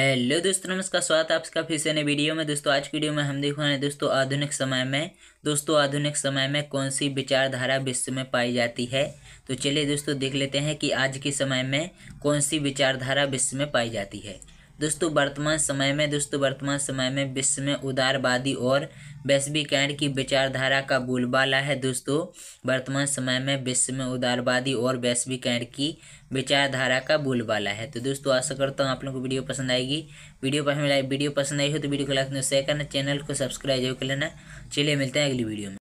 hello दोस्तों नमस्कार स्वागत है आपका फिर से नए वीडियो में दोस्तों आज की वीडियो में हम देख रहे हैं दोस्तों आधुनिक समय में दोस्तों आधुनिक समय में कौन सी विचारधारा विश्व में पाई जाती है तो चलिए दोस्तों देख लेते हैं कि आज के समय में कौन सी विचारधारा विश्व में पाई जाती है दोस्तों वर्तमान समय में दोस्तों वर्तमान समय में विश्व में उदारवादी और वैश्वीकरण की विचारधारा का बोलबाला है दोस्तों वर्तमान समय में विश्व में उदारवादी और वैश्वीकरण की विचारधारा का बोलबाला है तो दोस्तों आशा करता हूँ आप लोगों को वीडियो पसंद आएगी वीडियो पसंद वीडियो पसंद आई हो तो वीडियो को लाइक शेयर करना चैनल को सब्सक्राइब जरूर कर लेना चलिए मिलते हैं अगली वीडियो में